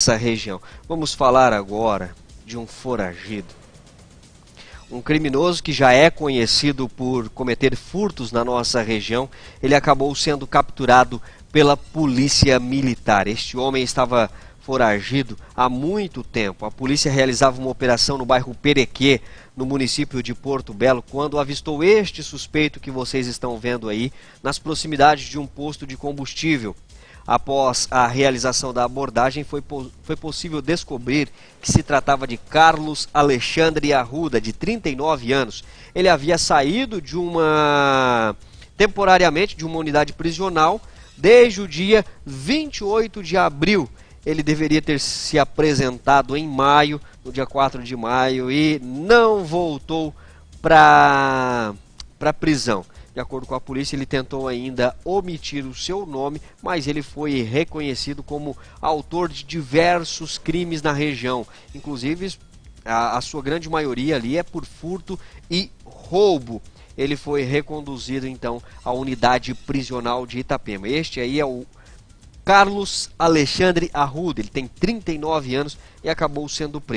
Essa região. Vamos falar agora de um foragido. Um criminoso que já é conhecido por cometer furtos na nossa região, ele acabou sendo capturado pela polícia militar. Este homem estava foragido há muito tempo. A polícia realizava uma operação no bairro Perequê, no município de Porto Belo, quando avistou este suspeito que vocês estão vendo aí, nas proximidades de um posto de combustível. Após a realização da abordagem, foi, foi possível descobrir que se tratava de Carlos Alexandre Arruda, de 39 anos. Ele havia saído de uma temporariamente de uma unidade prisional desde o dia 28 de abril. Ele deveria ter se apresentado em maio, no dia 4 de maio, e não voltou para a prisão. De acordo com a polícia, ele tentou ainda omitir o seu nome, mas ele foi reconhecido como autor de diversos crimes na região, inclusive a, a sua grande maioria ali é por furto e roubo ele foi reconduzido então à unidade prisional de Itapema. Este aí é o Carlos Alexandre Arruda, ele tem 39 anos e acabou sendo preso.